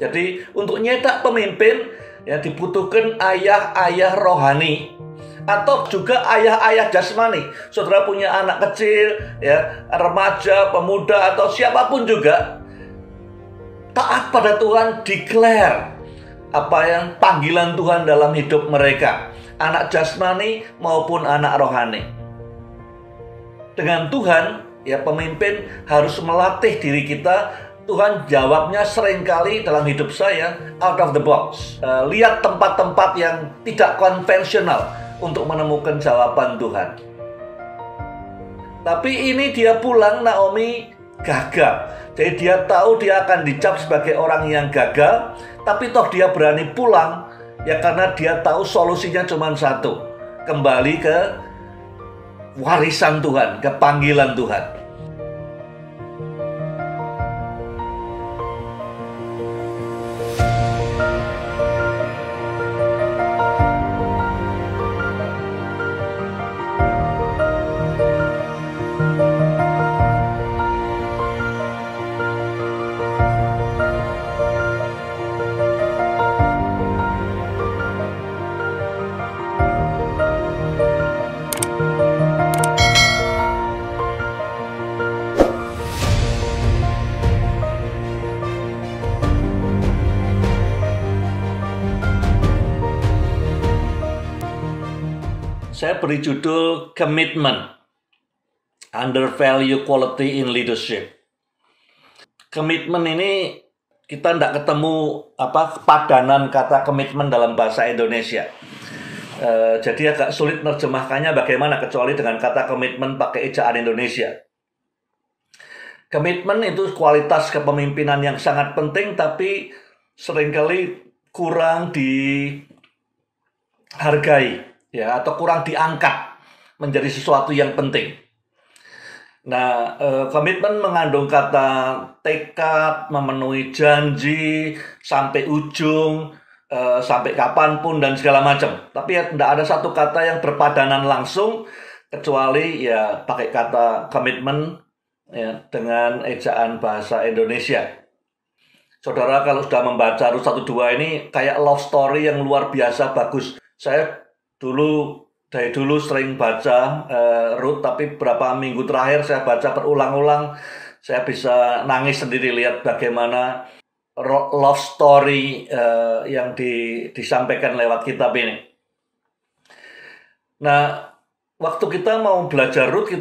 Jadi untuk nyetak pemimpin ya dibutuhkan ayah-ayah rohani atau juga ayah-ayah jasmani. Saudara punya anak kecil, ya, remaja, pemuda atau siapapun juga taat pada Tuhan declare apa yang panggilan Tuhan dalam hidup mereka, anak jasmani maupun anak rohani. Dengan Tuhan, ya pemimpin harus melatih diri kita Tuhan jawabnya seringkali dalam hidup saya out of the box. Eh, lihat tempat-tempat yang tidak konvensional untuk menemukan jawaban Tuhan. Tapi ini dia pulang Naomi gagal. Jadi dia tahu dia akan dicap sebagai orang yang gagal, tapi toh dia berani pulang ya karena dia tahu solusinya cuma satu. Kembali ke warisan Tuhan, ke panggilan Tuhan. saya beri judul Commitment Under Value Quality in Leadership. Commitment ini kita tidak ketemu apa padanan kata komitmen dalam bahasa Indonesia. E, jadi agak sulit nerjemahkannya bagaimana kecuali dengan kata komitmen pakai ejaan Indonesia. Komitmen itu kualitas kepemimpinan yang sangat penting tapi seringkali kurang dihargai ya atau kurang diangkat menjadi sesuatu yang penting. Nah, eh, komitmen mengandung kata tekad, memenuhi janji sampai ujung, eh, sampai kapanpun dan segala macam. Tapi ya tidak ada satu kata yang berpadanan langsung kecuali ya pakai kata komitmen ya, dengan ejaan bahasa Indonesia saudara kalau sudah membaca Rus 12 ini kayak love story yang luar biasa bagus. Saya dulu dari dulu sering baca uh, Ruth tapi berapa minggu terakhir saya baca berulang-ulang saya bisa nangis sendiri lihat bagaimana love story uh, yang di, disampaikan lewat kitab ini. Nah, waktu kita mau belajar Ruth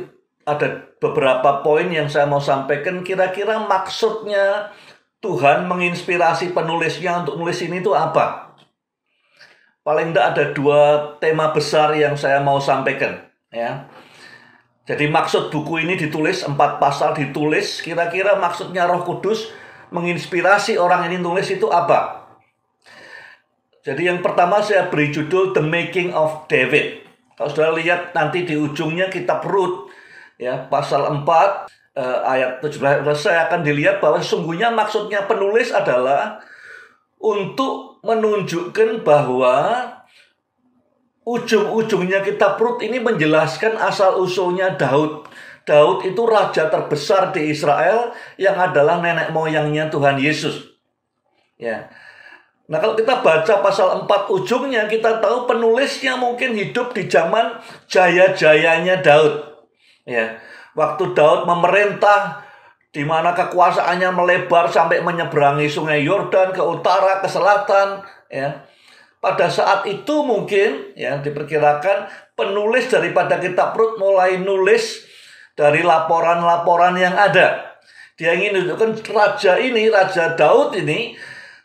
ada beberapa poin yang saya mau sampaikan kira-kira maksudnya Tuhan menginspirasi penulisnya untuk nulis ini itu apa? paling tidak ada dua tema besar yang saya mau sampaikan ya. Jadi maksud buku ini ditulis empat pasal ditulis kira-kira maksudnya Roh Kudus menginspirasi orang ini tulis itu apa? Jadi yang pertama saya beri judul The Making of David. Kalau sudah lihat nanti di ujungnya kitab Rut ya pasal 4 eh, ayat 17 saya akan dilihat bahwa sesungguhnya maksudnya penulis adalah untuk menunjukkan bahwa ujung-ujungnya kita perut ini menjelaskan asal-usulnya Daud. Daud itu raja terbesar di Israel yang adalah nenek moyangnya Tuhan Yesus. Ya. Nah kalau kita baca pasal 4 ujungnya kita tahu penulisnya mungkin hidup di zaman jaya-jayanya Daud. Ya. Waktu Daud memerintah di mana kekuasaannya melebar sampai menyeberangi Sungai Yordan ke utara, ke selatan, ya. Pada saat itu mungkin ya diperkirakan penulis daripada kitab Rut mulai nulis dari laporan-laporan yang ada. Dia ingin menunjukkan raja ini, raja Daud ini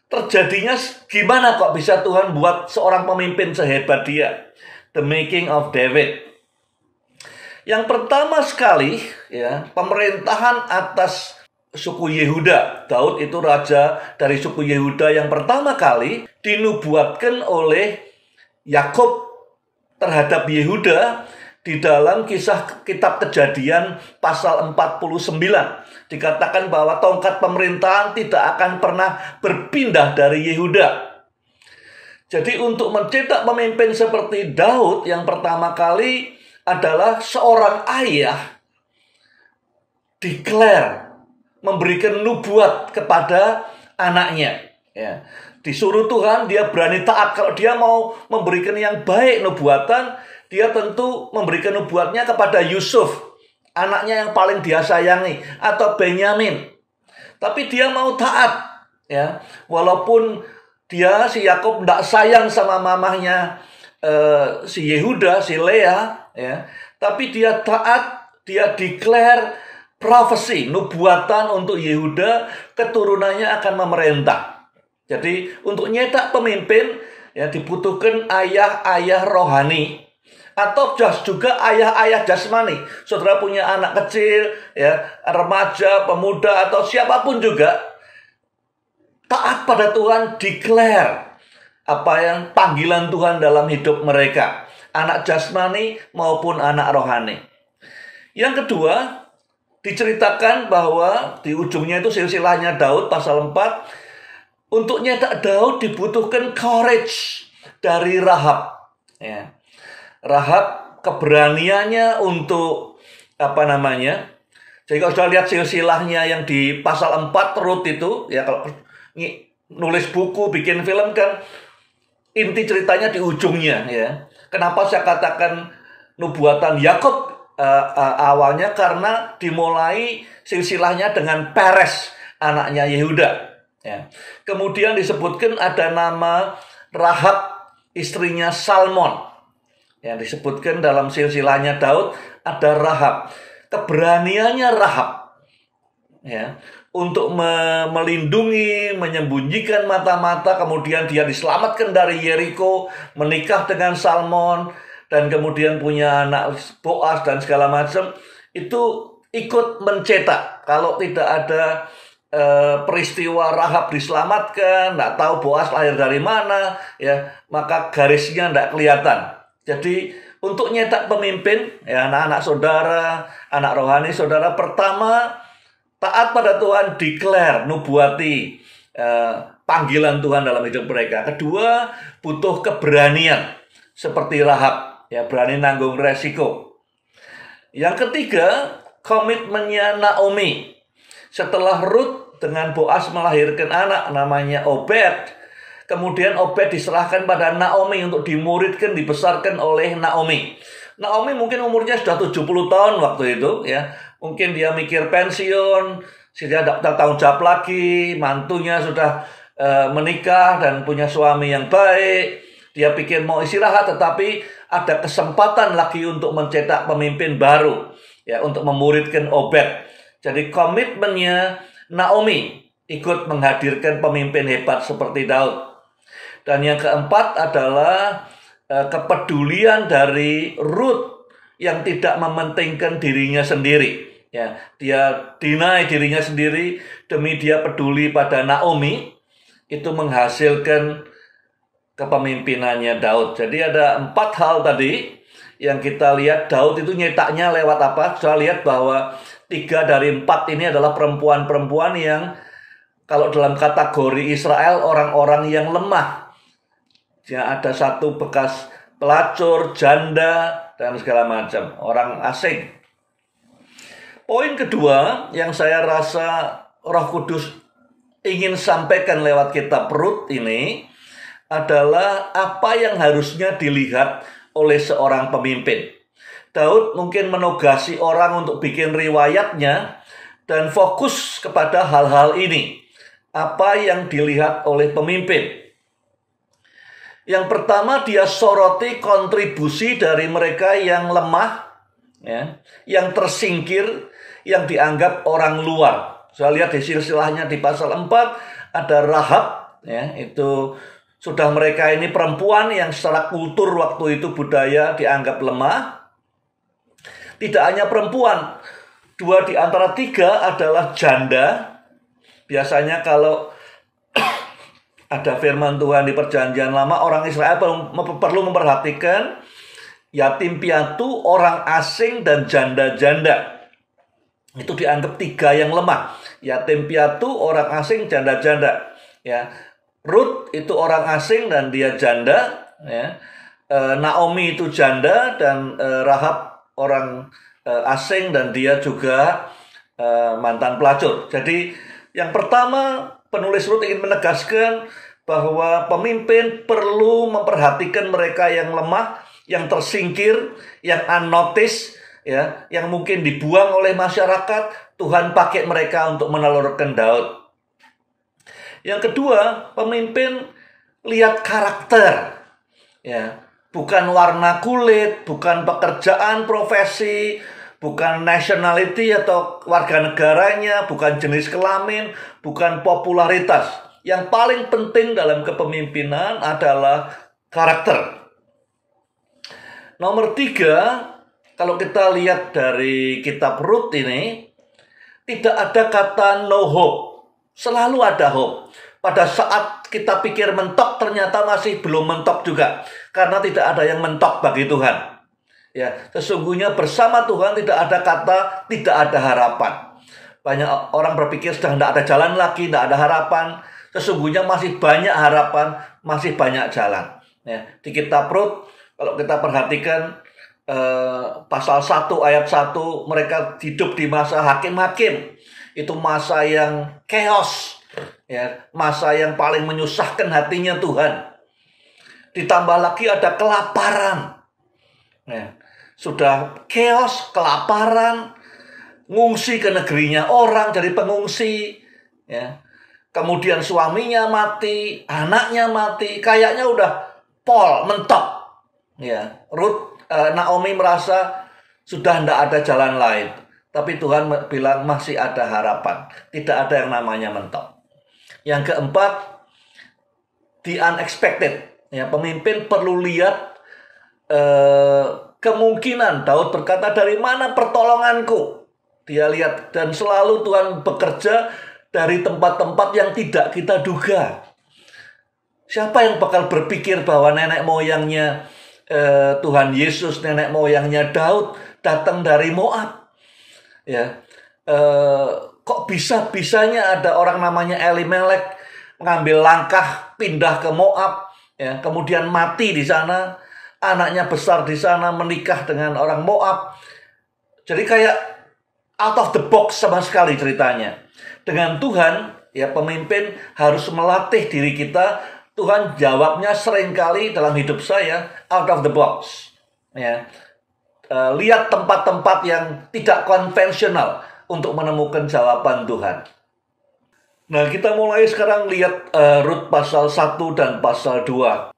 terjadinya gimana kok bisa Tuhan buat seorang pemimpin sehebat dia. The making of David. Yang pertama sekali ya pemerintahan atas suku Yehuda. Daud itu raja dari suku Yehuda yang pertama kali dinubuatkan oleh Yakub terhadap Yehuda di dalam kisah kitab kejadian pasal 49 dikatakan bahwa tongkat pemerintahan tidak akan pernah berpindah dari Yehuda. Jadi untuk mencetak pemimpin seperti Daud yang pertama kali adalah seorang ayah declare memberikan nubuat kepada anaknya ya disuruh Tuhan dia berani taat kalau dia mau memberikan yang baik nubuatan dia tentu memberikan nubuatnya kepada Yusuf anaknya yang paling dia sayangi atau Benyamin tapi dia mau taat ya walaupun dia si Yakub tidak sayang sama mamahnya eh, si Yehuda si Leah ya. Tapi dia taat, dia declare prophecy, nubuatan untuk Yehuda, keturunannya akan memerintah. Jadi untuk nyetak pemimpin ya dibutuhkan ayah-ayah rohani atau jas juga ayah-ayah jasmani. Saudara punya anak kecil, ya, remaja, pemuda atau siapapun juga taat pada Tuhan declare apa yang panggilan Tuhan dalam hidup mereka anak jasmani maupun anak rohani. Yang kedua, diceritakan bahwa di ujungnya itu silsilahnya Daud pasal 4 untuk nyetak Daud dibutuhkan courage dari Rahab ya. Rahab keberaniannya untuk apa namanya jadi kalau sudah lihat silsilahnya yang di pasal 4 Rut itu ya kalau nulis buku bikin film kan inti ceritanya di ujungnya ya Kenapa saya katakan nubuatan Yakob uh, eh, uh, eh, awalnya karena dimulai silsilahnya dengan Peres anaknya Yehuda. Ya. Kemudian disebutkan ada nama Rahab istrinya Salmon yang disebutkan dalam silsilahnya Daud ada Rahab. Keberaniannya Rahab. Ya untuk me melindungi, menyembunyikan mata-mata, kemudian dia diselamatkan dari Yeriko, menikah dengan Salmon, dan kemudian punya anak Boas dan segala macam, itu ikut mencetak. Kalau tidak ada e, peristiwa Rahab diselamatkan, tidak tahu Boas lahir dari mana, ya maka garisnya tidak kelihatan. Jadi untuk nyetak pemimpin, ya anak-anak saudara, anak rohani saudara pertama Taat pada Tuhan declare nubuati eh, panggilan Tuhan dalam hidup mereka. Kedua, butuh keberanian seperti Rahab, ya berani nanggung resiko. Yang ketiga, komitmennya Naomi. Setelah Ruth dengan Boaz melahirkan anak namanya Obed, kemudian Obed diserahkan pada Naomi untuk dimuridkan, dibesarkan oleh Naomi. Naomi mungkin umurnya sudah 70 tahun waktu itu ya mungkin dia mikir pensiun, sudah tidak tanggung jawab lagi, mantunya sudah e, menikah dan punya suami yang baik, dia pikir mau istirahat tetapi ada kesempatan lagi untuk mencetak pemimpin baru ya untuk memuridkan obat. Jadi komitmennya Naomi ikut menghadirkan pemimpin hebat seperti Daud. Dan yang keempat adalah e, kepedulian dari Ruth yang tidak mementingkan dirinya sendiri. Ya, dia dinai dirinya sendiri demi dia peduli pada Naomi itu menghasilkan kepemimpinannya Daud. Jadi ada empat hal tadi yang kita lihat Daud itu nyetaknya lewat apa? Saya lihat bahwa tiga dari empat ini adalah perempuan-perempuan yang kalau dalam kategori Israel orang-orang yang lemah. Ya, ada satu bekas pelacur, janda, dan segala macam orang asing. Poin kedua yang saya rasa Roh Kudus ingin sampaikan lewat kitab perut ini adalah apa yang harusnya dilihat oleh seorang pemimpin. Daud mungkin menugasi orang untuk bikin riwayatnya dan fokus kepada hal-hal ini. Apa yang dilihat oleh pemimpin? Yang pertama dia soroti kontribusi dari mereka yang lemah, ya, yang tersingkir, yang dianggap orang luar. Saya lihat di silsilahnya di pasal 4 ada Rahab, ya, itu sudah mereka ini perempuan yang secara kultur waktu itu budaya dianggap lemah. Tidak hanya perempuan, dua di antara tiga adalah janda. Biasanya kalau ada firman Tuhan di perjanjian lama orang Israel perlu memperhatikan yatim piatu, orang asing dan janda-janda. Itu dianggap tiga yang lemah. Yatim piatu, orang asing, janda-janda. Ya. Ruth itu orang asing dan dia janda, ya. E, Naomi itu janda dan e, Rahab orang e, asing dan dia juga mantan pelacur. Jadi yang pertama penulis Rut ingin menegaskan bahwa pemimpin perlu memperhatikan mereka yang lemah, yang tersingkir, yang unnoticed, ya, yang mungkin dibuang oleh masyarakat. Tuhan pakai mereka untuk menelurkan Daud. Yang kedua, pemimpin lihat karakter. Ya, bukan warna kulit, bukan pekerjaan, profesi, bukan nationality atau warga negaranya, bukan jenis kelamin, bukan popularitas. Yang paling penting dalam kepemimpinan adalah karakter. Nomor tiga, kalau kita lihat dari kitab Rut ini, tidak ada kata no hope. Selalu ada hope. Pada saat kita pikir mentok, ternyata masih belum mentok juga. Karena tidak ada yang mentok bagi Tuhan. Ya, sesungguhnya bersama Tuhan tidak ada kata tidak ada harapan. Banyak orang berpikir sudah tidak ada jalan lagi, tidak ada harapan. Sesungguhnya masih banyak harapan, masih banyak jalan. Ya, di kitab Rut kalau kita perhatikan eh, pasal 1 ayat 1 mereka hidup di masa hakim-hakim. Itu masa yang chaos. Ya, masa yang paling menyusahkan hatinya Tuhan. Ditambah lagi ada kelaparan. Ya, sudah chaos, kelaparan, ngungsi ke negerinya orang jadi pengungsi, ya. Kemudian suaminya mati, anaknya mati, kayaknya udah pol, mentok. Ya, Ruth eh, Naomi merasa sudah tidak ada jalan lain. Tapi Tuhan bilang masih ada harapan. Tidak ada yang namanya mentok. Yang keempat, the unexpected. Ya, pemimpin perlu lihat eh, kemungkinan Daud berkata dari mana pertolonganku dia lihat dan selalu Tuhan bekerja dari tempat-tempat yang tidak kita duga siapa yang bakal berpikir bahwa nenek moyangnya eh, Tuhan Yesus nenek moyangnya Daud datang dari Moab ya eh, kok bisa bisanya ada orang namanya Elimelek mengambil langkah pindah ke Moab ya kemudian mati di sana anaknya besar di sana menikah dengan orang Moab. Jadi kayak out of the box sama sekali ceritanya. Dengan Tuhan, ya pemimpin harus melatih diri kita. Tuhan jawabnya seringkali dalam hidup saya out of the box. Ya. E, lihat tempat-tempat yang tidak konvensional untuk menemukan jawaban Tuhan. Nah, kita mulai sekarang lihat uh, Rut pasal 1 dan pasal 2.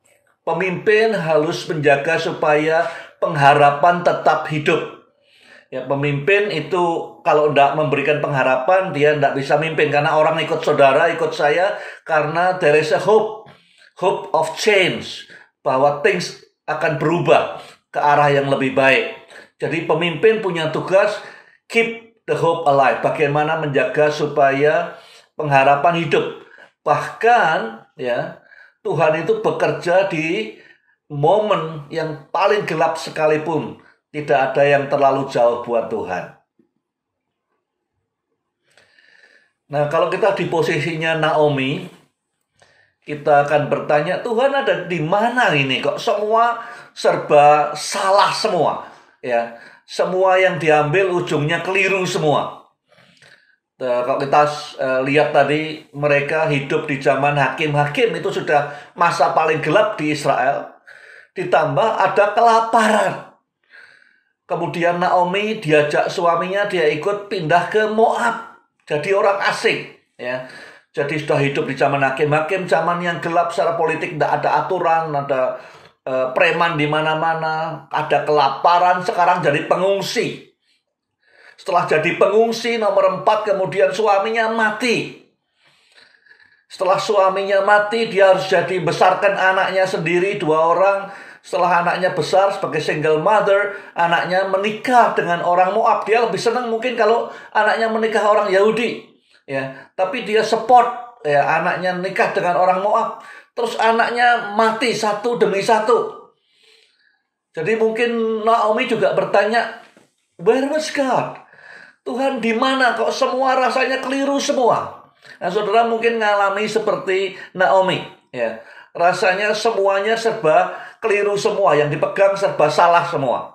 Pemimpin harus menjaga supaya pengharapan tetap hidup. Ya, pemimpin itu kalau tidak memberikan pengharapan, dia tidak bisa mimpin. Karena orang ikut saudara, ikut saya, karena there is a hope. Hope of change. Bahwa things akan berubah ke arah yang lebih baik. Jadi pemimpin punya tugas keep the hope alive. Bagaimana menjaga supaya pengharapan hidup. Bahkan ya Tuhan itu bekerja di momen yang paling gelap sekalipun. Tidak ada yang terlalu jauh buat Tuhan. Nah, kalau kita di posisinya Naomi, kita akan bertanya, Tuhan ada di mana ini kok semua serba salah semua, ya. Semua yang diambil ujungnya keliru semua. Nah, kalau kita uh, lihat tadi mereka hidup di zaman hakim-hakim itu sudah masa paling gelap di Israel. Ditambah ada kelaparan. Kemudian Naomi diajak suaminya dia ikut pindah ke Moab. Jadi orang asing ya. Jadi sudah hidup di zaman hakim-hakim, zaman yang gelap secara politik tidak ada aturan, ada uh, preman di mana-mana, ada kelaparan, sekarang jadi pengungsi setelah jadi pengungsi nomor empat kemudian suaminya mati. Setelah suaminya mati dia harus jadi besarkan anaknya sendiri dua orang. Setelah anaknya besar sebagai single mother, anaknya menikah dengan orang Moab. Dia lebih senang mungkin kalau anaknya menikah orang Yahudi. Ya, tapi dia support ya anaknya nikah dengan orang Moab. Terus anaknya mati satu demi satu. Jadi mungkin Naomi juga bertanya, Where was God? Tuhan di mana kok semua rasanya keliru semua? Nah, saudara mungkin ngalami seperti Naomi, ya. Rasanya semuanya serba keliru semua, yang dipegang serba salah semua.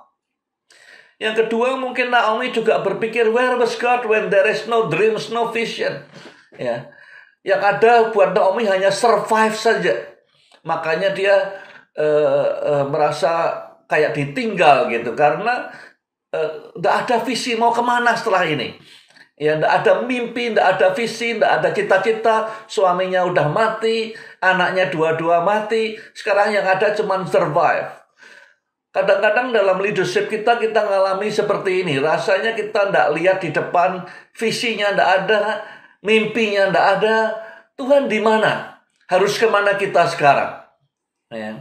Yang kedua mungkin Naomi juga berpikir where was God when there is no dreams, no vision. Ya. Yang ada buat Naomi hanya survive saja. Makanya dia uh, uh, merasa kayak ditinggal gitu karena Eh, nggak ada visi mau kemana setelah ini. Ya, nggak ada mimpi, nggak ada visi, nggak ada cita-cita. Suaminya udah mati, anaknya dua-dua mati. Sekarang yang ada cuma survive. Kadang-kadang dalam leadership kita, kita ngalami seperti ini. Rasanya kita nggak lihat di depan, visinya nggak ada, mimpinya nggak ada. Tuhan di mana? Harus kemana kita sekarang? Ya.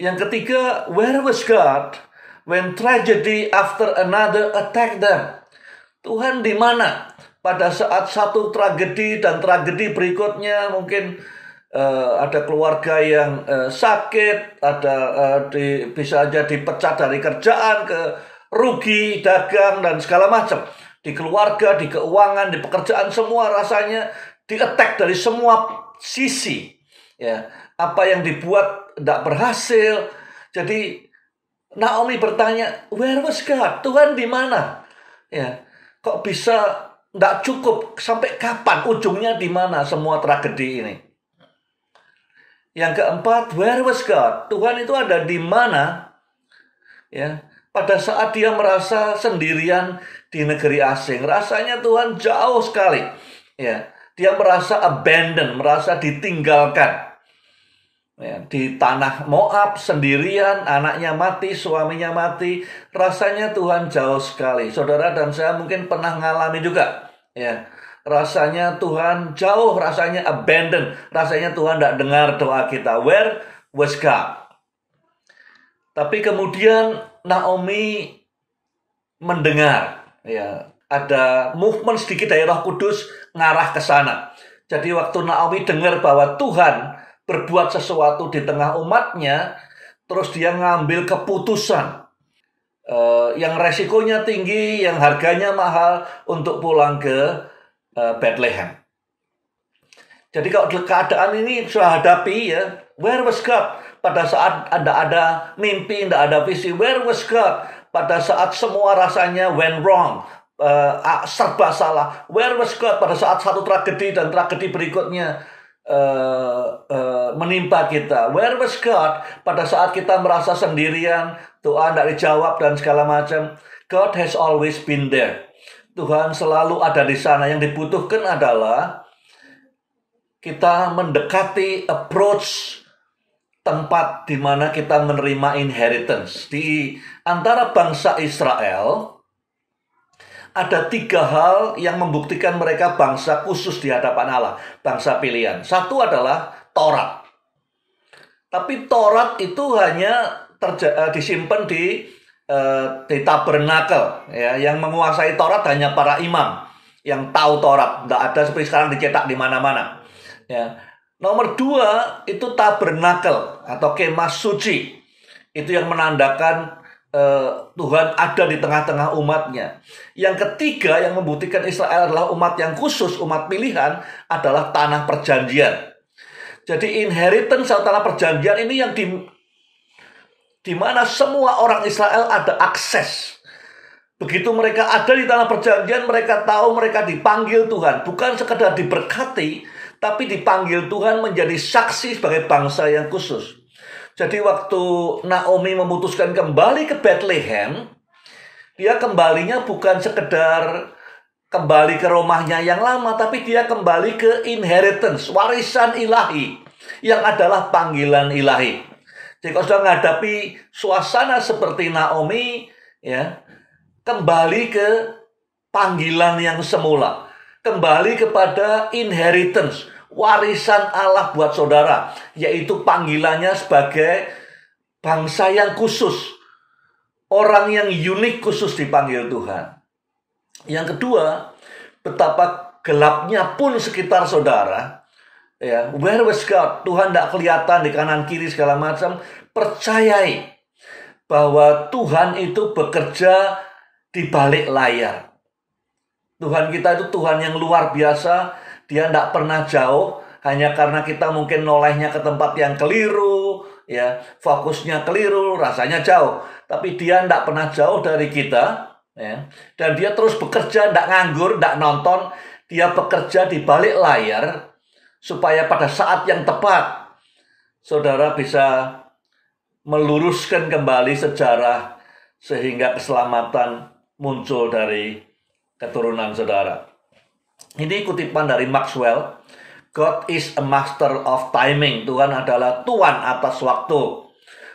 Yang ketiga, where was God when tragedy after another attack them. Tuhan di mana? Pada saat satu tragedi dan tragedi berikutnya mungkin uh, ada keluarga yang uh, sakit, ada uh, di, bisa aja dipecat dari kerjaan ke rugi dagang dan segala macam. Di keluarga, di keuangan, di pekerjaan semua rasanya dietek dari semua sisi. Ya, apa yang dibuat tidak berhasil. Jadi Naomi bertanya, where was God? Tuhan di mana? Ya, kok bisa tidak cukup sampai kapan ujungnya di mana semua tragedi ini? Yang keempat, where was God? Tuhan itu ada di mana? Ya, pada saat dia merasa sendirian di negeri asing, rasanya Tuhan jauh sekali. Ya, dia merasa abandon, merasa ditinggalkan ya, di tanah Moab sendirian, anaknya mati, suaminya mati, rasanya Tuhan jauh sekali. Saudara dan saya mungkin pernah mengalami juga, ya. Rasanya Tuhan jauh, rasanya abandon, rasanya Tuhan tidak dengar doa kita. Where was God? Tapi kemudian Naomi mendengar, ya ada movement sedikit dari Roh Kudus ngarah ke sana. Jadi waktu Naomi dengar bahwa Tuhan berbuat sesuatu di tengah umatnya, terus dia ngambil keputusan uh, yang resikonya tinggi, yang harganya mahal untuk pulang ke uh, Bethlehem. Jadi kalau keadaan ini sudah hadapi ya, where was God? Pada saat ada ada mimpi, tidak ada visi, where was God? Pada saat semua rasanya went wrong, uh, serba salah, where was God? Pada saat satu tragedi dan tragedi berikutnya, Uh, uh, menimpa kita. Where was God? Pada saat kita merasa sendirian, Tuhan tidak dijawab dan segala macam, God has always been there. Tuhan selalu ada di sana. Yang dibutuhkan adalah kita mendekati approach tempat di mana kita menerima inheritance. Di antara bangsa Israel, ada tiga hal yang membuktikan mereka bangsa khusus di hadapan Allah, bangsa pilihan. Satu adalah Taurat. Tapi Taurat itu hanya eh, disimpan di uh, di tabernakel ya, yang menguasai Taurat hanya para imam yang tahu Taurat, tidak ada seperti sekarang dicetak di mana-mana. Ya. Nomor dua itu tabernakel atau kemah suci. Itu yang menandakan Eh, Tuhan ada di tengah-tengah umatnya. Yang ketiga yang membuktikan Israel adalah umat yang khusus, umat pilihan adalah tanah perjanjian. Jadi inheritance atau tanah perjanjian ini yang di di mana semua orang Israel ada akses. Begitu mereka ada di tanah perjanjian, mereka tahu mereka dipanggil Tuhan, bukan sekedar diberkati, tapi dipanggil Tuhan menjadi saksi sebagai bangsa yang khusus. Jadi waktu Naomi memutuskan kembali ke Bethlehem, dia kembalinya bukan sekedar kembali ke rumahnya yang lama, tapi dia kembali ke inheritance, warisan ilahi, yang adalah panggilan ilahi. Jadi kalau sudah menghadapi suasana seperti Naomi, ya kembali ke panggilan yang semula, kembali kepada inheritance, warisan Allah buat saudara, yaitu panggilannya sebagai bangsa yang khusus. Orang yang unik khusus dipanggil Tuhan. Yang kedua, betapa gelapnya pun sekitar saudara. Ya, where was God? Tuhan tidak kelihatan di kanan kiri segala macam. Percayai bahwa Tuhan itu bekerja di balik layar. Tuhan kita itu Tuhan yang luar biasa dia tidak pernah jauh hanya karena kita mungkin nolehnya ke tempat yang keliru, ya fokusnya keliru, rasanya jauh. Tapi dia tidak pernah jauh dari kita, ya. Dan dia terus bekerja, tidak nganggur, tidak nonton. Dia bekerja di balik layar supaya pada saat yang tepat saudara bisa meluruskan kembali sejarah sehingga keselamatan muncul dari keturunan saudara. Ini kutipan dari Maxwell. God is a master of timing. Tuhan adalah Tuhan atas waktu.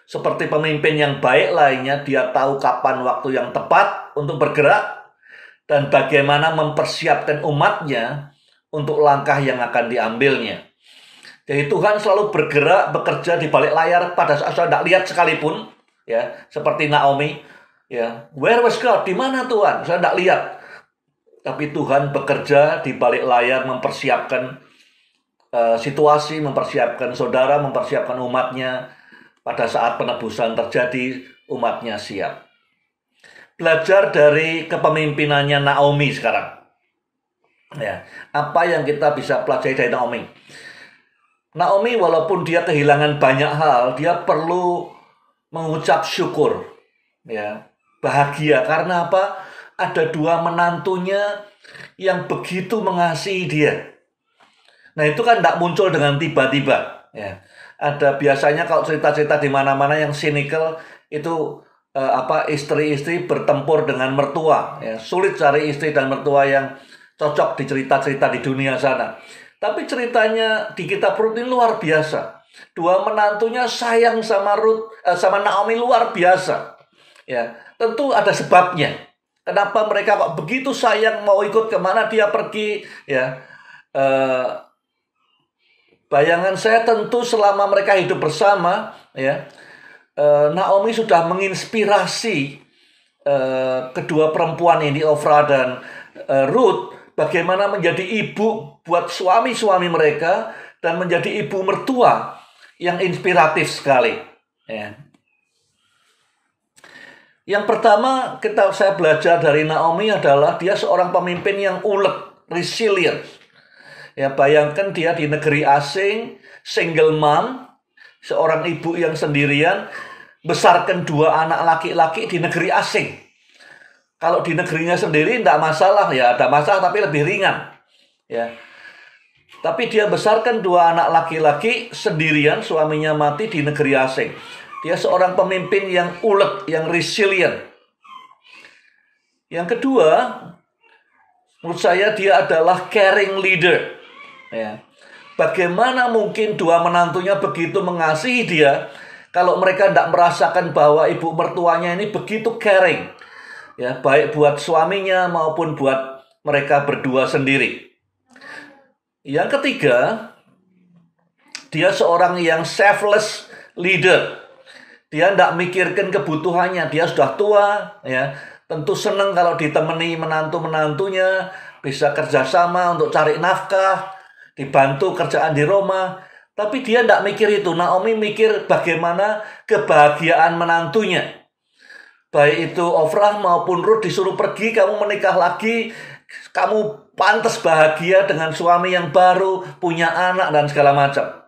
Seperti pemimpin yang baik lainnya, dia tahu kapan waktu yang tepat untuk bergerak dan bagaimana mempersiapkan umatnya untuk langkah yang akan diambilnya. Jadi Tuhan selalu bergerak, bekerja di balik layar pada saat saya tidak lihat sekalipun, ya seperti Naomi, ya where was God? Di mana Tuhan? Saya tidak lihat tapi Tuhan bekerja di balik layar mempersiapkan uh, situasi, mempersiapkan saudara, mempersiapkan umatnya pada saat penebusan terjadi, umatnya siap. Belajar dari kepemimpinannya Naomi sekarang. Ya, apa yang kita bisa pelajari dari Naomi? Naomi walaupun dia kehilangan banyak hal, dia perlu mengucap syukur, ya, bahagia karena apa? ada dua menantunya yang begitu mengasihi dia. Nah itu kan tidak muncul dengan tiba-tiba. Ya. Ada biasanya kalau cerita-cerita di mana-mana yang sinikal itu eh, apa istri-istri bertempur dengan mertua. Ya. Sulit cari istri dan mertua yang cocok di cerita-cerita di dunia sana. Tapi ceritanya di kitab Rut ini luar biasa. Dua menantunya sayang sama Ruth, eh, sama Naomi luar biasa. Ya, tentu ada sebabnya. Kenapa mereka kok begitu sayang mau ikut kemana dia pergi? Ya, eh, bayangan saya tentu selama mereka hidup bersama, ya, eh, Naomi sudah menginspirasi eh, kedua perempuan ini, Ofra dan eh, Ruth, bagaimana menjadi ibu buat suami-suami mereka dan menjadi ibu mertua yang inspiratif sekali. Ya. Yang pertama kita saya belajar dari Naomi adalah dia seorang pemimpin yang ulet, resilient. Ya bayangkan dia di negeri asing, single mom, seorang ibu yang sendirian, besarkan dua anak laki-laki di negeri asing. Kalau di negerinya sendiri tidak masalah ya, ada masalah tapi lebih ringan. Ya. Tapi dia besarkan dua anak laki-laki sendirian, suaminya mati di negeri asing dia seorang pemimpin yang ulet, yang resilient. Yang kedua, menurut saya dia adalah caring leader. Ya. Bagaimana mungkin dua menantunya begitu mengasihi dia kalau mereka tidak merasakan bahwa ibu mertuanya ini begitu caring, ya baik buat suaminya maupun buat mereka berdua sendiri. Yang ketiga, dia seorang yang selfless leader. Dia tidak mikirkan kebutuhannya, dia sudah tua, ya. Tentu senang kalau ditemani menantu-menantunya, bisa kerjasama untuk cari nafkah, dibantu kerjaan di Roma. Tapi dia tidak mikir itu. Naomi mikir bagaimana kebahagiaan menantunya. Baik itu Ofrah maupun Ruth disuruh pergi, kamu menikah lagi, kamu pantas bahagia dengan suami yang baru, punya anak dan segala macam.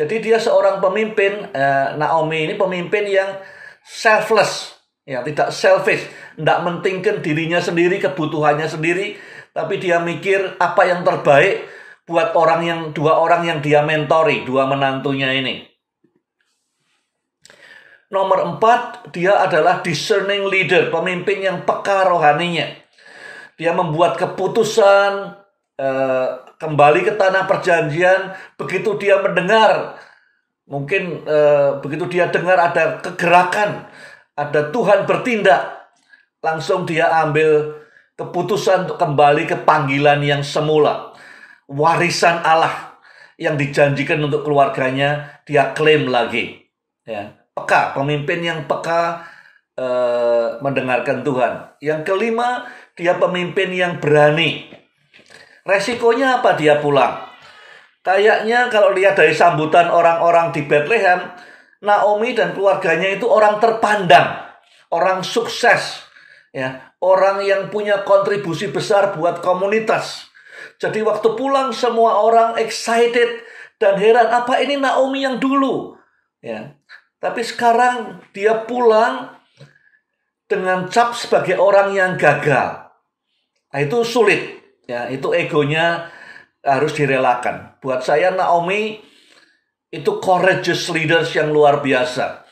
Jadi dia seorang pemimpin eh, Naomi ini pemimpin yang selfless, ya tidak selfish, tidak mentingkan dirinya sendiri, kebutuhannya sendiri, tapi dia mikir apa yang terbaik buat orang yang dua orang yang dia mentori, dua menantunya ini. Nomor empat, dia adalah discerning leader, pemimpin yang peka rohaninya. Dia membuat keputusan, Eh, kembali ke tanah perjanjian begitu dia mendengar mungkin uh, begitu dia dengar ada kegerakan ada Tuhan bertindak langsung dia ambil keputusan untuk kembali ke panggilan yang semula warisan Allah yang dijanjikan untuk keluarganya dia klaim lagi ya peka pemimpin yang peka eh, mendengarkan Tuhan yang kelima dia pemimpin yang berani Resikonya apa dia pulang? Kayaknya kalau lihat dari sambutan orang-orang di Bethlehem, Naomi dan keluarganya itu orang terpandang, orang sukses, ya, orang yang punya kontribusi besar buat komunitas. Jadi waktu pulang semua orang excited dan heran apa ini Naomi yang dulu, ya. Tapi sekarang dia pulang dengan cap sebagai orang yang gagal. Nah, itu sulit. Ya, itu egonya harus direlakan. Buat saya Naomi itu courageous leaders yang luar biasa.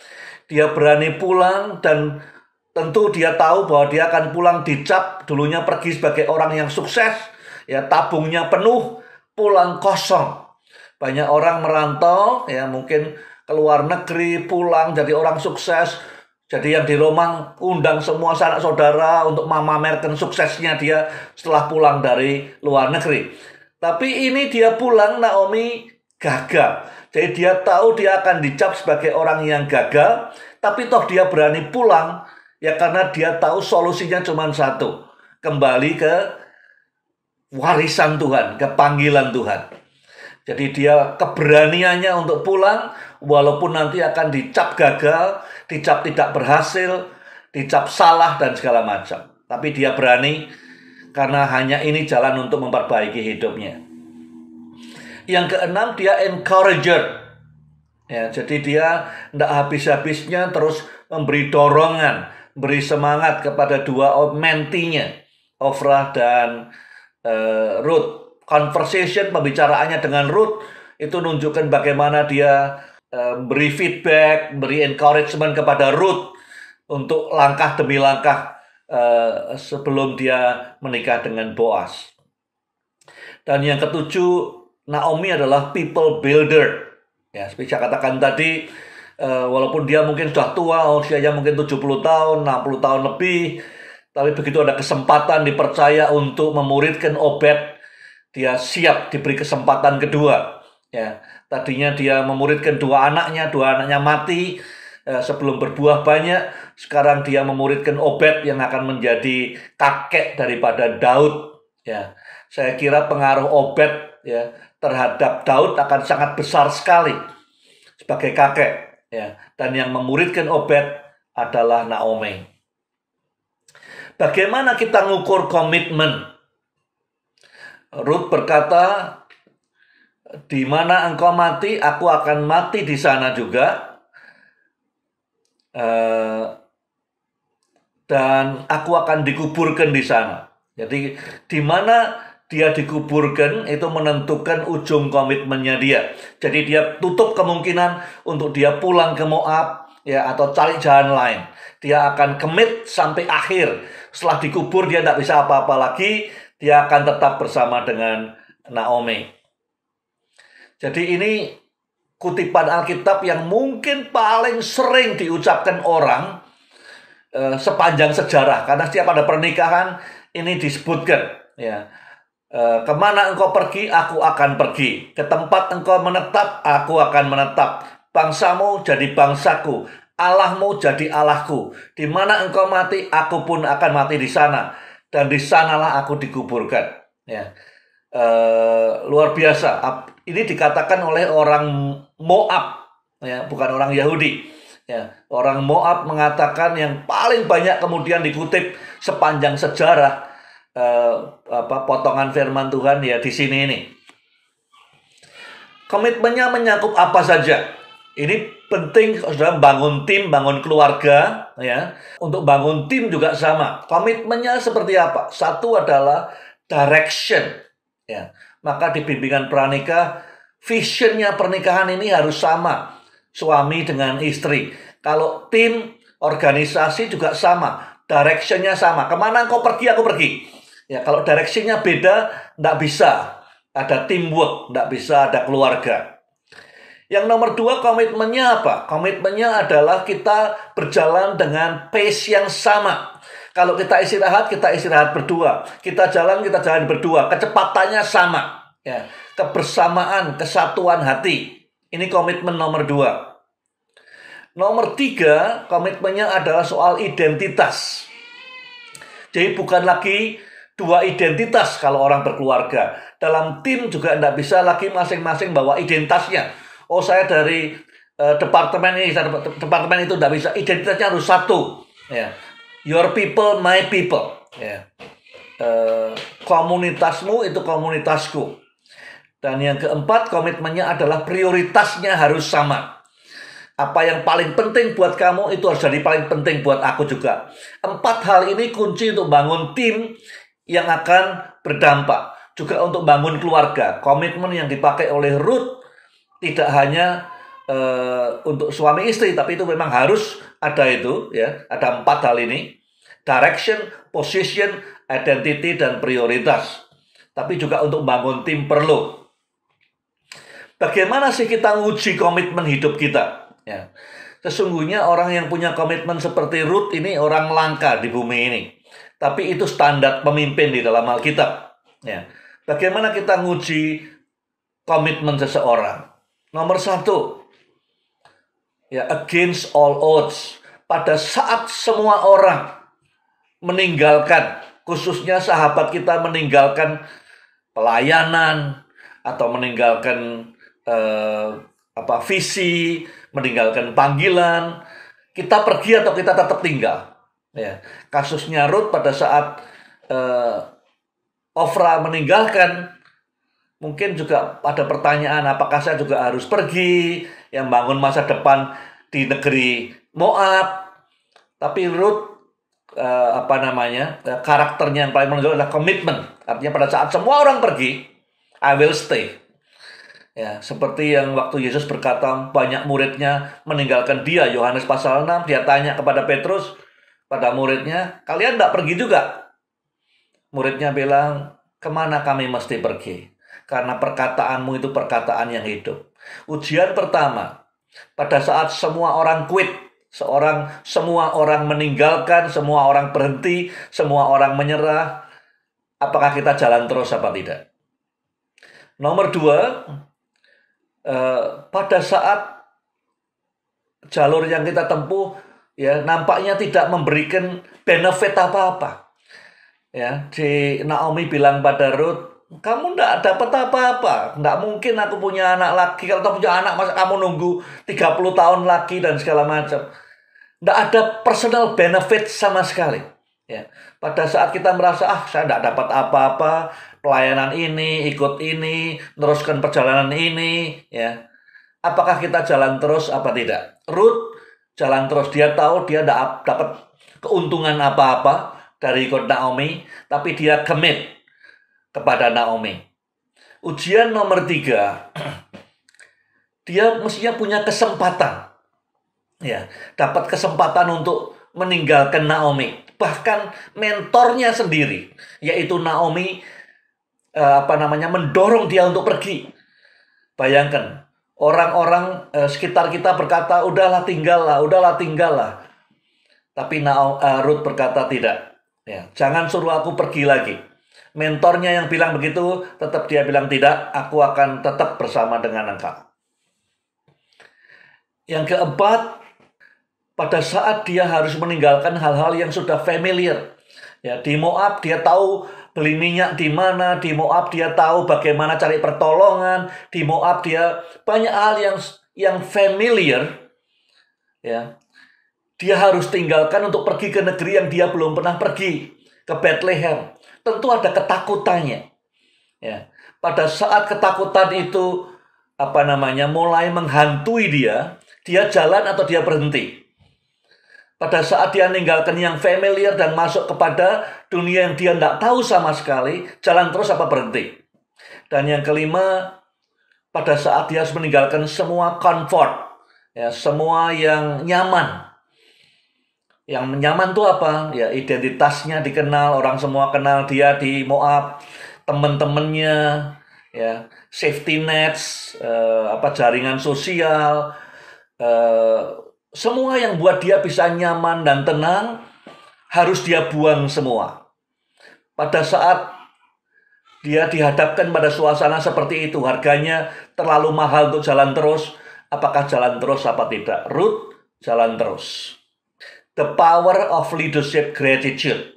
Dia berani pulang dan tentu dia tahu bahwa dia akan pulang dicap dulunya pergi sebagai orang yang sukses, ya tabungnya penuh, pulang kosong. Banyak orang merantau, ya mungkin keluar negeri, pulang jadi orang sukses, jadi yang di Roma undang semua sanak saudara untuk memamerkan suksesnya dia setelah pulang dari luar negeri. Tapi ini dia pulang Naomi gagal. Jadi dia tahu dia akan dicap sebagai orang yang gagal, tapi toh dia berani pulang ya karena dia tahu solusinya cuma satu, kembali ke warisan Tuhan, ke panggilan Tuhan. Jadi dia keberaniannya untuk pulang walaupun nanti akan dicap gagal, dicap tidak berhasil, dicap salah dan segala macam. Tapi dia berani karena hanya ini jalan untuk memperbaiki hidupnya. Yang keenam dia encourager. Ya, jadi dia tidak habis-habisnya terus memberi dorongan, beri semangat kepada dua mentinya, Ofra dan uh, Ruth. Conversation pembicaraannya dengan Ruth itu nunjukkan bagaimana dia Eh, beri feedback, beri encouragement kepada Ruth untuk langkah demi langkah eh, sebelum dia menikah dengan Boaz. Dan yang ketujuh, Naomi adalah people builder. Ya, seperti saya katakan tadi, eh, walaupun dia mungkin sudah tua, usianya mungkin 70 tahun, 60 tahun lebih, tapi begitu ada kesempatan dipercaya untuk memuridkan Obed, dia siap diberi kesempatan kedua. Ya, Tadinya dia memuridkan dua anaknya, dua anaknya mati eh, sebelum berbuah banyak. Sekarang dia memuridkan Obed yang akan menjadi kakek daripada Daud. Ya, saya kira pengaruh Obed ya terhadap Daud akan sangat besar sekali sebagai kakek. Ya, dan yang memuridkan Obed adalah Naomi. Bagaimana kita mengukur komitmen? Ruth berkata, di mana engkau mati, aku akan mati di sana juga. Uh, dan aku akan dikuburkan di sana. Jadi di mana dia dikuburkan itu menentukan ujung komitmennya dia. Jadi dia tutup kemungkinan untuk dia pulang ke Moab ya atau cari jalan lain. Dia akan kemit sampai akhir. Setelah dikubur dia tidak bisa apa-apa lagi. Dia akan tetap bersama dengan Naomi. Jadi ini kutipan Alkitab yang mungkin paling sering diucapkan orang eh, sepanjang sejarah karena setiap ada pernikahan ini disebutkan ya. Eh, kemana engkau pergi, aku akan pergi. Ke tempat engkau menetap, aku akan menetap. Bangsamu jadi bangsaku, Allahmu jadi Allahku. Di mana engkau mati, aku pun akan mati di sana. Dan di sanalah aku dikuburkan. Ya, e, luar biasa ini dikatakan oleh orang Moab ya, bukan orang Yahudi. Ya, orang Moab mengatakan yang paling banyak kemudian dikutip sepanjang sejarah eh, apa potongan firman Tuhan ya di sini ini. Komitmennya menyangkut apa saja? Ini penting Saudara bangun tim, bangun keluarga ya. Untuk bangun tim juga sama. Komitmennya seperti apa? Satu adalah direction ya. Maka di bimbingan pranikah, visionnya pernikahan ini harus sama. Suami dengan istri. Kalau tim, organisasi juga sama. Directionnya sama. Kemana engkau pergi, aku pergi. Ya, kalau directionnya beda, tidak bisa. Ada teamwork, tidak bisa ada keluarga. Yang nomor dua komitmennya apa? Komitmennya adalah kita berjalan dengan pace yang sama. Kalau kita istirahat, kita istirahat berdua. Kita jalan, kita jalan berdua. Kecepatannya sama ya, kebersamaan, kesatuan hati. Ini komitmen nomor dua. Nomor tiga, komitmennya adalah soal identitas. Jadi bukan lagi dua identitas kalau orang berkeluarga. Dalam tim juga tidak bisa lagi masing-masing bawa identitasnya. Oh saya dari uh, departemen ini, departemen itu tidak bisa. Identitasnya harus satu. Ya. Your people, my people. Ya. Uh, komunitasmu itu komunitasku dan yang keempat, komitmennya adalah prioritasnya harus sama. Apa yang paling penting buat kamu itu harus jadi paling penting buat aku juga. Empat hal ini kunci untuk bangun tim yang akan berdampak. Juga untuk bangun keluarga. Komitmen yang dipakai oleh Ruth tidak hanya uh, untuk suami istri, tapi itu memang harus ada itu. ya Ada empat hal ini. Direction, position, identity, dan prioritas. Tapi juga untuk bangun tim perlu Bagaimana sih kita uji komitmen hidup kita? Ya. Sesungguhnya orang yang punya komitmen seperti Ruth ini orang langka di bumi ini. Tapi itu standar pemimpin di dalam Alkitab. Ya. Bagaimana kita nguji komitmen seseorang? Nomor satu, ya against all odds. Pada saat semua orang meninggalkan, khususnya sahabat kita meninggalkan pelayanan atau meninggalkan eh, apa visi, meninggalkan panggilan, kita pergi atau kita tetap tinggal. Ya. Kasusnya Ruth pada saat eh, Ofra meninggalkan mungkin juga ada pertanyaan apakah saya juga harus pergi yang bangun masa depan di negeri Moab. Tapi Ruth eh, apa namanya karakternya yang paling menonjol adalah komitmen. Artinya pada saat semua orang pergi, I will stay. Ya, seperti yang waktu Yesus berkata banyak muridnya meninggalkan dia. Yohanes pasal 6 dia tanya kepada Petrus, pada muridnya, kalian tidak pergi juga? Muridnya bilang, kemana kami mesti pergi? Karena perkataanmu itu perkataan yang hidup. Ujian pertama, pada saat semua orang quit, seorang semua orang meninggalkan, semua orang berhenti, semua orang menyerah, apakah kita jalan terus apa tidak? Nomor dua, Eh, pada saat jalur yang kita tempuh ya nampaknya tidak memberikan benefit apa-apa. Ya, di Naomi bilang pada Ruth, kamu tidak dapat apa-apa. Tidak mungkin aku punya anak lagi. Kalau tak punya anak, masa kamu nunggu 30 tahun lagi dan segala macam. Tidak ada personal benefit sama sekali. Ya. Pada saat kita merasa, ah saya tidak dapat apa-apa, pelayanan ini, ikut ini, teruskan perjalanan ini, ya. Apakah kita jalan terus apa tidak? Ruth jalan terus. Dia tahu dia tidak dapat keuntungan apa-apa dari ikut Naomi, tapi dia commit kepada Naomi. Ujian nomor tiga, dia mestinya punya kesempatan. Ya, dapat kesempatan untuk meninggalkan Naomi bahkan mentornya sendiri yaitu Naomi eh, apa namanya mendorong dia untuk pergi. Bayangkan orang-orang eh, sekitar kita berkata udahlah tinggallah, udahlah tinggallah. Tapi Naomi, eh, Ruth berkata tidak. Ya, jangan suruh aku pergi lagi. Mentornya yang bilang begitu, tetap dia bilang tidak, aku akan tetap bersama dengan engkau. Yang keempat, pada saat dia harus meninggalkan hal-hal yang sudah familiar. Ya, di Moab dia tahu beli minyak di mana, di Moab dia tahu bagaimana cari pertolongan, di Moab dia banyak hal yang yang familiar. Ya. Dia harus tinggalkan untuk pergi ke negeri yang dia belum pernah pergi, ke Bethlehem. Tentu ada ketakutannya. Ya. Pada saat ketakutan itu apa namanya mulai menghantui dia, dia jalan atau dia berhenti. Pada saat dia meninggalkan yang familiar dan masuk kepada dunia yang dia tidak tahu sama sekali, jalan terus apa berhenti. Dan yang kelima, pada saat dia harus meninggalkan semua comfort, ya, semua yang nyaman. Yang nyaman itu apa? Ya identitasnya dikenal, orang semua kenal dia di Moab, teman-temannya, ya safety nets, eh, apa jaringan sosial, eh, semua yang buat dia bisa nyaman dan tenang harus dia buang semua. Pada saat dia dihadapkan pada suasana seperti itu, harganya terlalu mahal untuk jalan terus. Apakah jalan terus apa tidak? Root jalan terus. The power of leadership gratitude.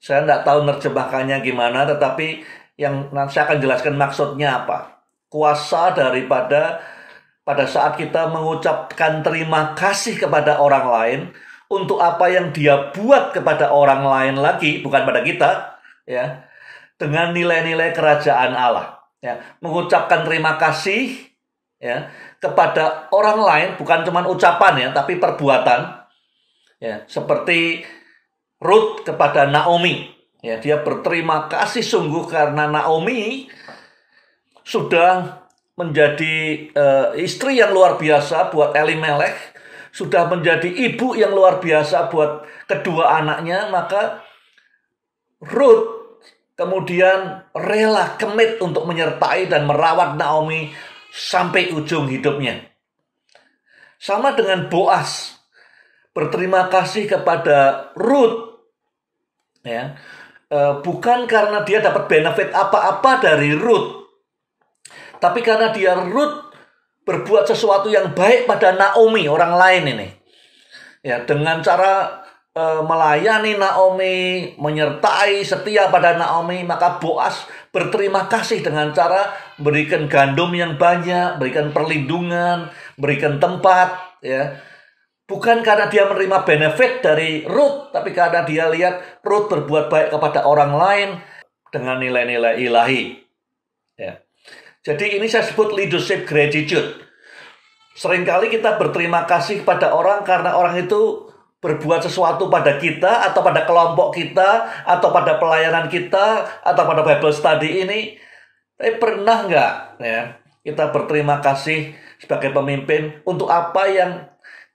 Saya tidak tahu nerjemahkannya gimana, tetapi yang saya akan jelaskan maksudnya apa. Kuasa daripada pada saat kita mengucapkan terima kasih kepada orang lain untuk apa yang dia buat kepada orang lain lagi bukan pada kita ya dengan nilai-nilai kerajaan Allah ya mengucapkan terima kasih ya kepada orang lain bukan cuma ucapan ya tapi perbuatan ya seperti Ruth kepada Naomi ya dia berterima kasih sungguh karena Naomi sudah menjadi uh, istri yang luar biasa buat Eli Melek sudah menjadi ibu yang luar biasa buat kedua anaknya, maka Ruth kemudian rela kemit untuk menyertai dan merawat Naomi sampai ujung hidupnya. Sama dengan Boas berterima kasih kepada Ruth ya. Eh, bukan karena dia dapat benefit apa-apa dari Ruth tapi karena dia Ruth berbuat sesuatu yang baik pada Naomi orang lain ini. Ya, dengan cara e, melayani Naomi, menyertai setia pada Naomi, maka Boas berterima kasih dengan cara berikan gandum yang banyak, berikan perlindungan, berikan tempat, ya. Bukan karena dia menerima benefit dari Ruth, tapi karena dia lihat Ruth berbuat baik kepada orang lain dengan nilai-nilai ilahi. Ya. Jadi ini saya sebut leadership gratitude. Seringkali kita berterima kasih kepada orang karena orang itu berbuat sesuatu pada kita atau pada kelompok kita atau pada pelayanan kita atau pada Bible study ini tapi pernah nggak ya kita berterima kasih sebagai pemimpin untuk apa yang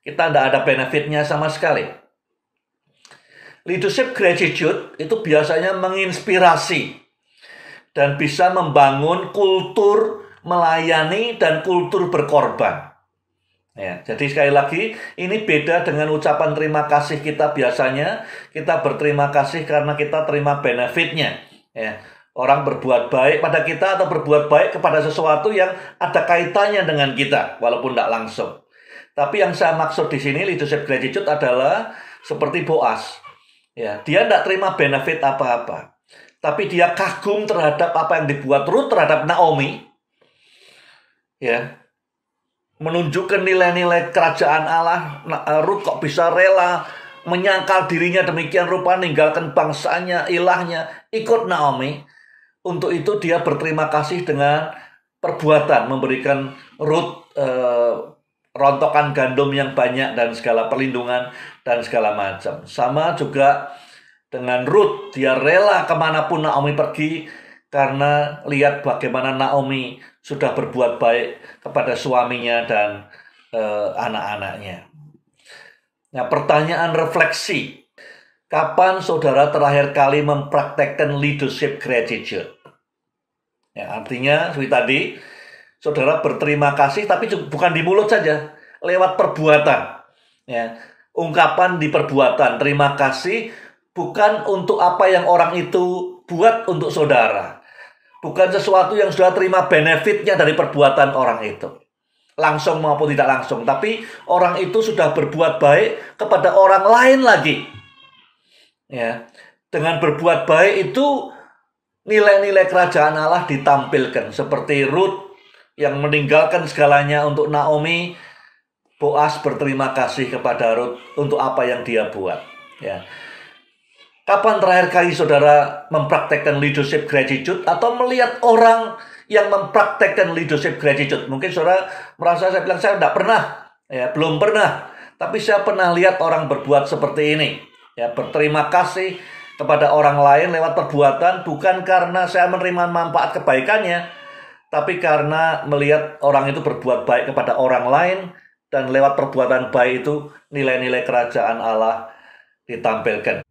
kita tidak ada benefitnya sama sekali leadership gratitude itu biasanya menginspirasi dan bisa membangun kultur melayani dan kultur berkorban. Ya, jadi sekali lagi ini beda dengan ucapan terima kasih kita biasanya kita berterima kasih karena kita terima benefitnya. Ya, orang berbuat baik pada kita atau berbuat baik kepada sesuatu yang ada kaitannya dengan kita walaupun tidak langsung. Tapi yang saya maksud di sini leadership gratitude adalah seperti Boas. Ya, dia tidak terima benefit apa-apa tapi dia kagum terhadap apa yang dibuat Ruth terhadap Naomi. Ya. Menunjukkan nilai-nilai kerajaan Allah, nah, eh, Ruth kok bisa rela menyangkal dirinya demikian rupa ninggalkan bangsanya, ilahnya, ikut Naomi. Untuk itu dia berterima kasih dengan perbuatan memberikan Ruth eh, rontokan gandum yang banyak dan segala perlindungan dan segala macam. Sama juga dengan Ruth, dia rela kemanapun Naomi pergi karena lihat bagaimana Naomi sudah berbuat baik kepada suaminya dan e, anak-anaknya. Nah, pertanyaan refleksi. Kapan saudara terakhir kali mempraktekkan leadership gratitude? Ya, artinya, seperti tadi, saudara berterima kasih tapi bukan di mulut saja, lewat perbuatan. Ya, ungkapan di perbuatan, terima kasih bukan untuk apa yang orang itu buat untuk saudara. Bukan sesuatu yang sudah terima benefitnya dari perbuatan orang itu. Langsung maupun tidak langsung. Tapi orang itu sudah berbuat baik kepada orang lain lagi. Ya, Dengan berbuat baik itu nilai-nilai kerajaan Allah ditampilkan. Seperti Ruth yang meninggalkan segalanya untuk Naomi. Boas berterima kasih kepada Ruth untuk apa yang dia buat. Ya. Kapan terakhir kali saudara mempraktekkan leadership gratitude atau melihat orang yang mempraktekkan leadership gratitude? Mungkin saudara merasa saya bilang saya tidak pernah, ya belum pernah. Tapi saya pernah lihat orang berbuat seperti ini. Ya berterima kasih kepada orang lain lewat perbuatan bukan karena saya menerima manfaat kebaikannya, tapi karena melihat orang itu berbuat baik kepada orang lain dan lewat perbuatan baik itu nilai-nilai kerajaan Allah ditampilkan.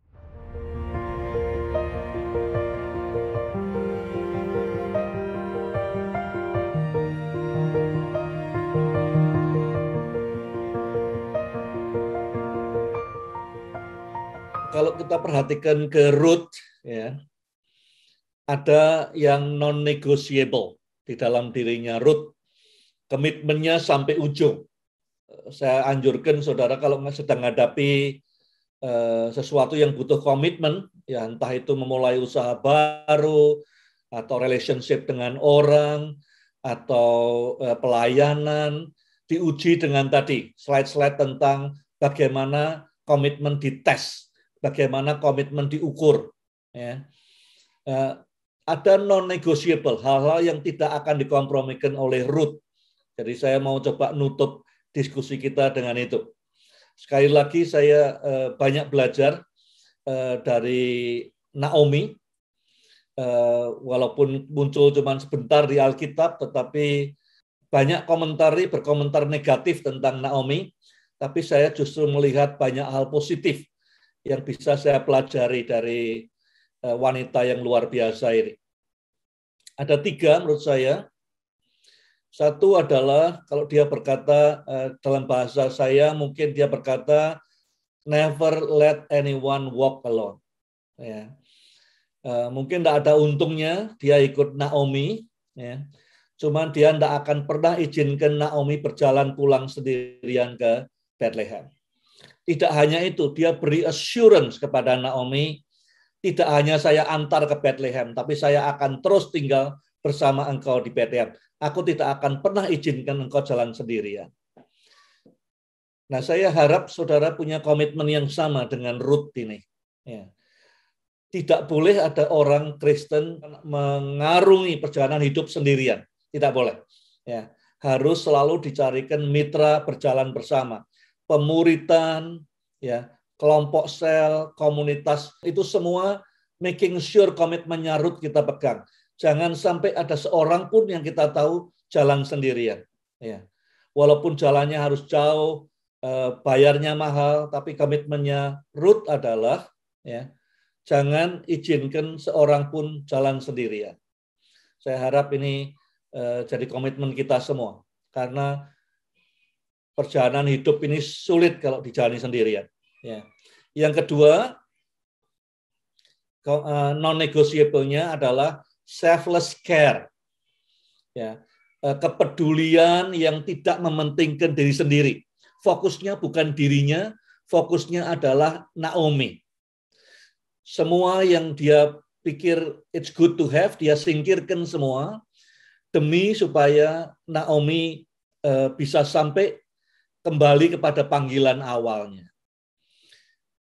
kalau kita perhatikan ke root ya ada yang non negotiable di dalam dirinya root komitmennya sampai ujung saya anjurkan saudara kalau sedang hadapi eh, sesuatu yang butuh komitmen ya entah itu memulai usaha baru atau relationship dengan orang atau eh, pelayanan diuji dengan tadi slide-slide tentang bagaimana komitmen dites bagaimana komitmen diukur. Ya. Eh, ada non-negotiable, hal-hal yang tidak akan dikompromikan oleh root. Jadi saya mau coba nutup diskusi kita dengan itu. Sekali lagi saya eh, banyak belajar eh, dari Naomi, walaupun muncul cuma sebentar di Alkitab, tetapi banyak komentari berkomentar negatif tentang Naomi, tapi saya justru melihat banyak hal positif yang bisa saya pelajari dari eh, wanita yang luar biasa ini. Ada tiga menurut saya. Satu adalah kalau dia berkata eh, dalam bahasa saya mungkin dia berkata never let anyone walk alone. Ya. Eh, mungkin tidak ada untungnya dia ikut Naomi, ya. cuman dia tidak akan pernah izinkan Naomi berjalan pulang sendirian ke Bethlehem. Tidak hanya itu, dia beri assurance kepada Naomi, tidak hanya saya antar ke Bethlehem, tapi saya akan terus tinggal bersama engkau di Bethlehem. Aku tidak akan pernah izinkan engkau jalan sendirian. Nah, saya harap saudara punya komitmen yang sama dengan Ruth ini. Ya. Tidak boleh ada orang Kristen mengarungi perjalanan hidup sendirian. Tidak boleh. Ya. Harus selalu dicarikan mitra berjalan bersama pemuritan, ya, kelompok sel, komunitas itu semua making sure komitmennya root kita pegang. Jangan sampai ada seorang pun yang kita tahu jalan sendirian. Ya. Walaupun jalannya harus jauh, eh, bayarnya mahal, tapi komitmennya root adalah ya, jangan izinkan seorang pun jalan sendirian. Saya harap ini eh, jadi komitmen kita semua. Karena perjalanan hidup ini sulit kalau dijalani sendirian. Ya. Yang kedua, eh, non negotiable-nya adalah selfless care. Ya, eh, kepedulian yang tidak mementingkan diri sendiri. Fokusnya bukan dirinya, fokusnya adalah Naomi. Semua yang dia pikir it's good to have, dia singkirkan semua demi supaya Naomi eh, bisa sampai kembali kepada panggilan awalnya.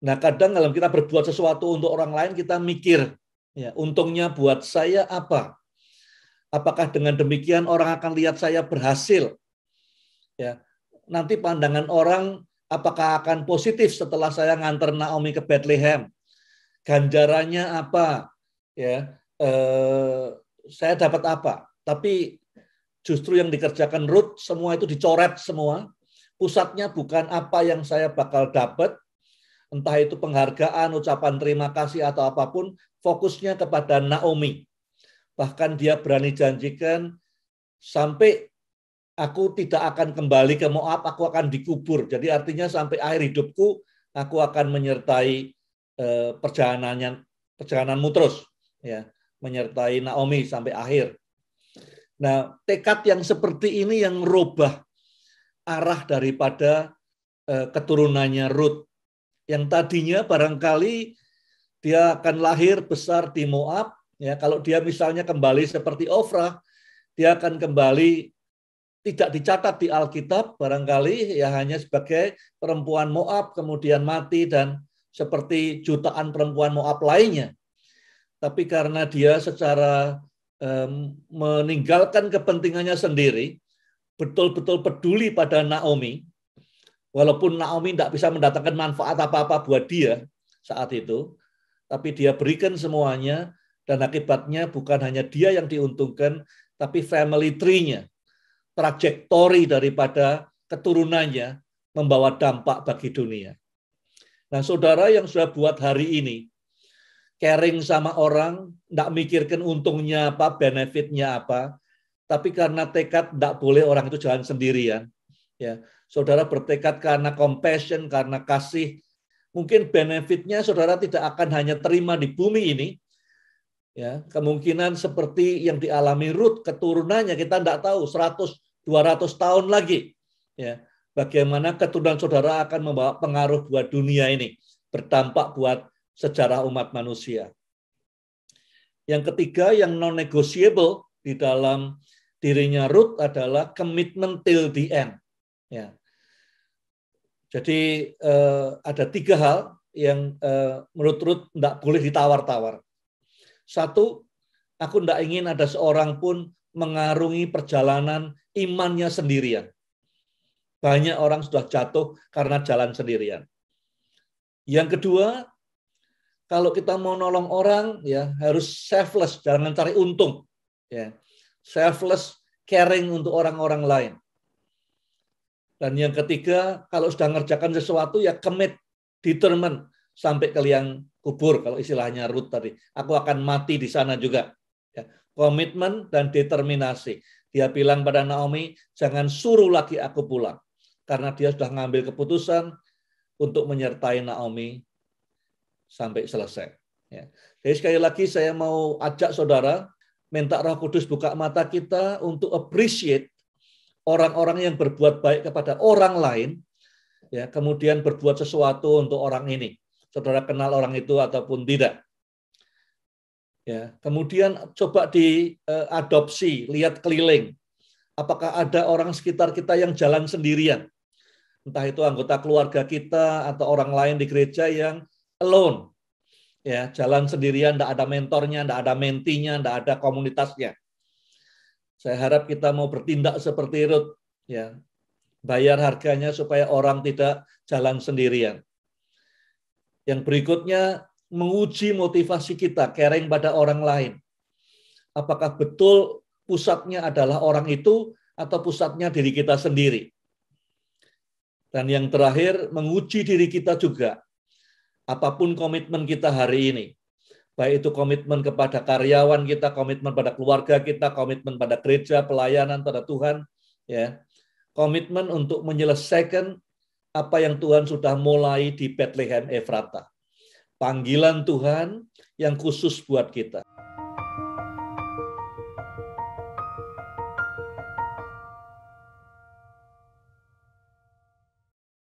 Nah, kadang dalam kita berbuat sesuatu untuk orang lain kita mikir, ya, untungnya buat saya apa? Apakah dengan demikian orang akan lihat saya berhasil? Ya, nanti pandangan orang apakah akan positif setelah saya nganter Naomi ke Bethlehem? Ganjarannya apa? Ya, eh, saya dapat apa? Tapi justru yang dikerjakan Ruth semua itu dicoret semua pusatnya bukan apa yang saya bakal dapat, entah itu penghargaan, ucapan terima kasih atau apapun, fokusnya kepada Naomi. Bahkan dia berani janjikan sampai aku tidak akan kembali ke Moab, aku akan dikubur. Jadi artinya sampai akhir hidupku aku akan menyertai eh, perjalanannya perjalananmu terus ya, menyertai Naomi sampai akhir. Nah, tekad yang seperti ini yang merubah arah daripada eh, keturunannya Rut Yang tadinya barangkali dia akan lahir besar di Moab, ya kalau dia misalnya kembali seperti Ofra, dia akan kembali tidak dicatat di Alkitab barangkali ya hanya sebagai perempuan Moab kemudian mati dan seperti jutaan perempuan Moab lainnya. Tapi karena dia secara eh, meninggalkan kepentingannya sendiri, betul-betul peduli pada Naomi, walaupun Naomi tidak bisa mendatangkan manfaat apa-apa buat dia saat itu, tapi dia berikan semuanya dan akibatnya bukan hanya dia yang diuntungkan, tapi family tree-nya, trajektori daripada keturunannya membawa dampak bagi dunia. Nah, saudara yang sudah buat hari ini, caring sama orang, tidak mikirkan untungnya apa, benefitnya apa, tapi karena tekad tidak boleh orang itu jalan sendirian. Ya. ya, saudara bertekad karena compassion, karena kasih. Mungkin benefitnya saudara tidak akan hanya terima di bumi ini. Ya, kemungkinan seperti yang dialami Ruth, keturunannya kita tidak tahu 100 200 tahun lagi. Ya, bagaimana keturunan saudara akan membawa pengaruh buat dunia ini, berdampak buat sejarah umat manusia. Yang ketiga yang non negotiable di dalam dirinya Ruth adalah komitmen till the end. Ya. Jadi eh, ada tiga hal yang eh, menurut Ruth tidak boleh ditawar-tawar. Satu, aku tidak ingin ada seorang pun mengarungi perjalanan imannya sendirian. Banyak orang sudah jatuh karena jalan sendirian. Yang kedua, kalau kita mau nolong orang ya harus selfless, jangan cari untung. Ya selfless caring untuk orang-orang lain. Dan yang ketiga, kalau sudah ngerjakan sesuatu ya commit, determine sampai ke liang kubur kalau istilahnya Ruth tadi. Aku akan mati di sana juga. Ya, komitmen dan determinasi. Dia bilang pada Naomi, jangan suruh lagi aku pulang. Karena dia sudah ngambil keputusan untuk menyertai Naomi sampai selesai. Ya. Jadi sekali lagi saya mau ajak saudara minta Roh Kudus buka mata kita untuk appreciate orang-orang yang berbuat baik kepada orang lain, ya kemudian berbuat sesuatu untuk orang ini. Saudara kenal orang itu ataupun tidak. Ya, kemudian coba diadopsi, e, lihat keliling. Apakah ada orang sekitar kita yang jalan sendirian? Entah itu anggota keluarga kita atau orang lain di gereja yang alone, ya jalan sendirian, tidak ada mentornya, tidak ada mentinya, tidak ada komunitasnya. Saya harap kita mau bertindak seperti Ruth, ya bayar harganya supaya orang tidak jalan sendirian. Yang berikutnya menguji motivasi kita, kering pada orang lain. Apakah betul pusatnya adalah orang itu atau pusatnya diri kita sendiri? Dan yang terakhir, menguji diri kita juga apapun komitmen kita hari ini, baik itu komitmen kepada karyawan kita, komitmen pada keluarga kita, komitmen pada gereja, pelayanan pada Tuhan, ya. Komitmen untuk menyelesaikan apa yang Tuhan sudah mulai di Bethlehem Efrata. Panggilan Tuhan yang khusus buat kita.